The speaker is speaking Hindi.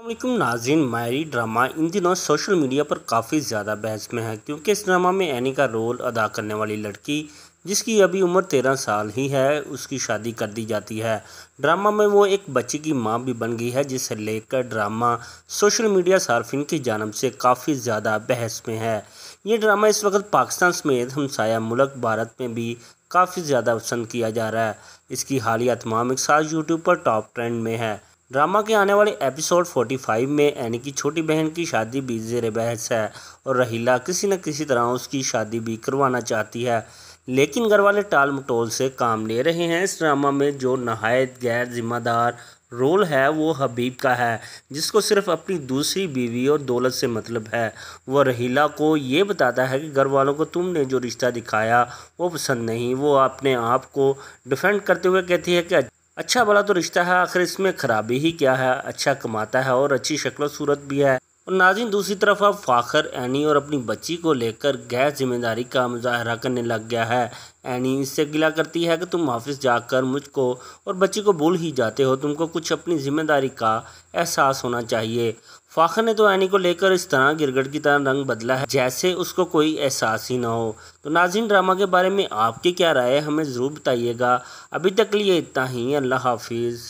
अल्लाम नाजिन मायरी ड्रामा इन दिनों सोशल मीडिया पर काफ़ी ज़्यादा बहस में है क्योंकि इस ड्रामा में एनी का रोल अदा करने वाली लड़की जिसकी अभी उम्र तेरह साल ही है उसकी शादी कर दी जाती है ड्रामा में वो एक बच्चे की माँ भी बन गई है जिसे लेकर ड्रामा सोशल मीडिया सार्फिन की जानब से काफ़ी ज़्यादा बहस में है ये ड्रामा इस वक्त पाकिस्तान समेत हमसाया मुल्क भारत में भी काफ़ी ज़्यादा पसंद किया जा रहा है इसकी हालिया तमाम एक साथ यूट्यूब पर टॉप ट्रेंड में है ड्रामा के आने वाले एपिसोड 45 में यानी कि छोटी बहन की शादी भी जेर बहस है और रहीला किसी न किसी तरह उसकी शादी भी करवाना चाहती है लेकिन घर वाले टाल मटोल से काम ले रहे हैं इस ड्रामा में जो नहायत गैर जिम्मेदार रोल है वो हबीब का है जिसको सिर्फ अपनी दूसरी बीवी और दौलत से मतलब है वह रहीला को ये बताता है कि घर वालों को तुमने जो रिश्ता दिखाया वो पसंद नहीं वो अपने आप को डिफेंड करते हुए कहती है कि अच्छा भला तो रिश्ता है आखिर इसमें खराबी ही क्या है अच्छा कमाता है और अच्छी शक्ल सूरत भी है और नाजिन दूसरी तरफ अब फ़ाखर एनी और अपनी बच्ची को लेकर गैर जिम्मेदारी का मुजाहरा करने लग गया है एनी इससे गिला करती है कि तुम ऑफिस जाकर मुझको और बच्ची को भूल ही जाते हो तुमको कुछ अपनी जिम्मेदारी का एहसास होना चाहिए फ़ाखर ने तो एनी को लेकर इस तरह गिरगट की तरह रंग बदला है जैसे उसको कोई एहसास ही ना हो तो नाजिन ड्रामा के बारे में आपकी क्या राय है हमें ज़रूर बताइएगा अभी तक लिए इतना ही अल्लाह हाफिज़